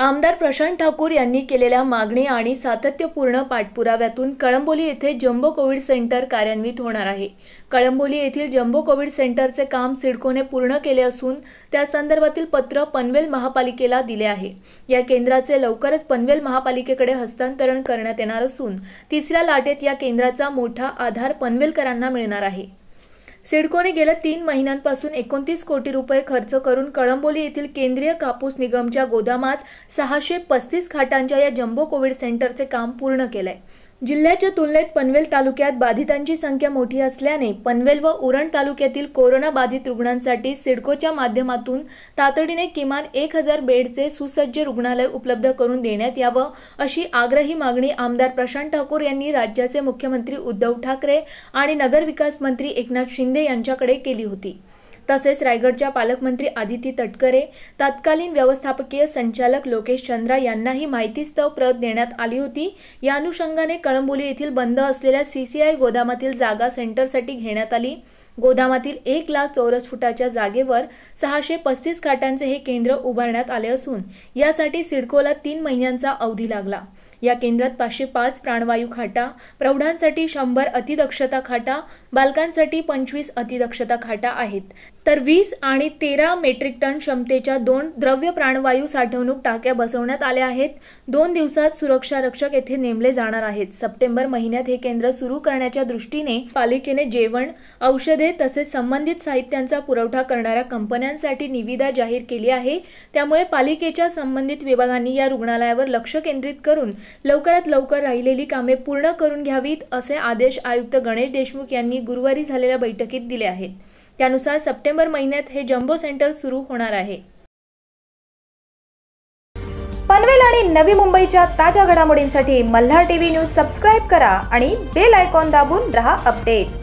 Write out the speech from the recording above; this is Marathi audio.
आमदार प्रशांत ठाकूर यांनी केलेल्या मागणी आणि सातत्यपूर्ण पाठपुराव्यातून कळंबोली येथे जम्बो कोविड सेंटर कार्यान्वित होणार आहे कळंबोली येथील जम्बो कोविड सेंटरचे काम सिडकोने पूर्ण केले असून त्या संदर्भातील पत्र पनवेल महापालिकेला दिले आहे या केंद्राचे लवकरच पनवेल महापालिकेकडे हस्तांतरण करण्यात येणार असून तिसऱ्या लाटेत या केंद्राचा मोठा आधार पनवेलकरांना मिळणार आहे सिडकोने गेल्या तीन महिन्यांपासून एकोणतीस कोटी रुपये खर्च करून कळंबोली येथील केंद्रीय कापूस निगमच्या गोदामात सहाशे पस्तीस खाटांच्या या जम्बो कोविड सेंटरचे काम पूर्ण केलंय जिल्ह्याच्या तुलनेत पनवेल तालुक्यात बाधितांची संख्या मोठी असल्याने पनवेल व उरण तालुक्यातील कोरोना बाधित रुग्णांसाठी सिडकोच्या माध्यमातून तातडीने किमान एक हजार बेडचे सुसज्ज रुग्णालय उपलब्ध करून देण्यात यावं अशी आग्रही मागणी आमदार प्रशांत ठाकूर यांनी राज्याचे मुख्यमंत्री उद्धव ठाकरे आणि नगरविकास मंत्री एकनाथ शिंदे यांच्याकडे केली होती तसेच रायगडच्या पालकमंत्री आदिती तटकरे तत्कालीन व्यवस्थापकीय संचालक लोकेश चंद्रा यांनाही माहितीस्तव प्रत देण्यात आली होती या अनुषंगाने कळंबोली येथील बंद असलेल्या सीसीआय गोदामातील जागा सेंटरसाठी घेण्यात आली गोदामातील एक लाख चौरस फुटाच्या जागेवर सहाशे पस्तीस खाटांचे हे केंद्र उभारण्यात आले असून यासाठी सिडकोला तीन महिन्यांचा अवधी लागला या केंद्रात पाचशे पाच प्राणवायू खाटा प्रौढांसाठी शंभर अतिदक्षता खाटा बालकांसाठी पंचवीस अतिदक्षता खाटा आहेत तर वीस आणि तेरा मेट्रिक टन क्षमतेच्या दोन द्रव्य प्राणवायू साठवणूक टाक्या बसवण्यात आल्या आहेत दोन दिवसात सुरक्षा रक्षक येथे नेमले जाणार आहेत सप्टेंबर महिन्यात हे केंद्र सुरू करण्याच्या दृष्टीने पालिकेने जेवण औषधे तसेच संबंधित साहित्यांचा पुरवठा करणाऱ्या कंपन्यांसाठी निविदा जाहीर केली आहे त्यामुळे पालिकेच्या संबंधित विभागांनी या रुग्णालयावर लक्ष केंद्रित करून लवकरात लवकर राहिलेली कामे पूर्ण करून घ्यावीत असे आदेश आयुक्त गणेश देशमुख यांनी गुरुवारी झालेल्या बैठकीत दिले आहेत त्यानुसार सप्टेंबर महिन्यात हे जम्बो सेंटर सुरू होणार आहे पनवेल आणि नवी मुंबईच्या ताज्या घडामोडींसाठी मल्हार टीव्ही न्यूज सबस्क्राईब करा आणि बेल आयकॉन दाबून रहा अपडेट